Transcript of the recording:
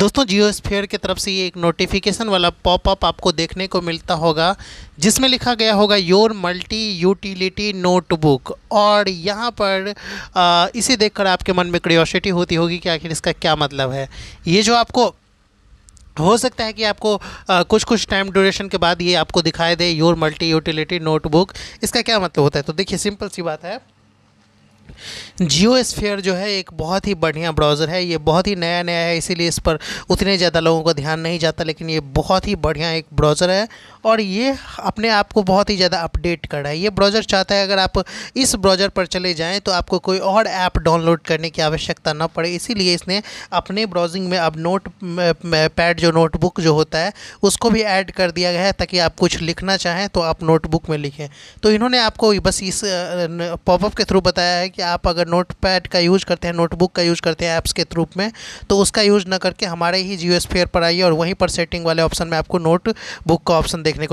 दोस्तों जियो स्फेयर की तरफ से ये एक नोटिफिकेशन वाला पॉपअप आपको देखने को मिलता होगा जिसमें लिखा गया होगा योर मल्टी यूटिलिटी नोटबुक और यहाँ पर आ, इसे देखकर आपके मन में क्रियोसिटी होती होगी कि आखिर इसका क्या मतलब है ये जो आपको हो सकता है कि आपको आ, कुछ कुछ टाइम ड्यूरेशन के बाद ये आपको दिखाई दे योर मल्टी यूटिलिटी नोटबुक इसका क्या मतलब होता है तो देखिए सिंपल सी बात है जियो स्फेयर जो है एक बहुत ही बढ़िया ब्राउज़र है ये बहुत ही नया नया है इसीलिए इस पर उतने ज़्यादा लोगों का ध्यान नहीं जाता लेकिन ये बहुत ही बढ़िया एक ब्राउज़र है और ये अपने आप को बहुत ही ज़्यादा अपडेट कर रहा है ये ब्राउज़र चाहता है अगर आप इस ब्राउज़र पर चले जाएँ तो आपको कोई और ऐप डाउनलोड करने की आवश्यकता ना पड़े इसीलिए इसने अपने ब्राउजिंग में अब नोट पैड जो नोटबुक जो होता है उसको भी ऐड कर दिया गया है ताकि आप कुछ लिखना चाहें तो आप नोटबुक में लिखें तो इन्होंने आपको बस इस पॉपअप के थ्रू बताया है कि आप अगर नोट पैड का यूज़ करते हैं नोटबुक का यूज़ करते हैं ऐप्स के थ्रू में तो उसका यूज़ ना करके हमारे ही जियो पर आइए और वहीं पर सेटिंग वाले ऑप्शन में आपको नोट का ऑप्शन técnico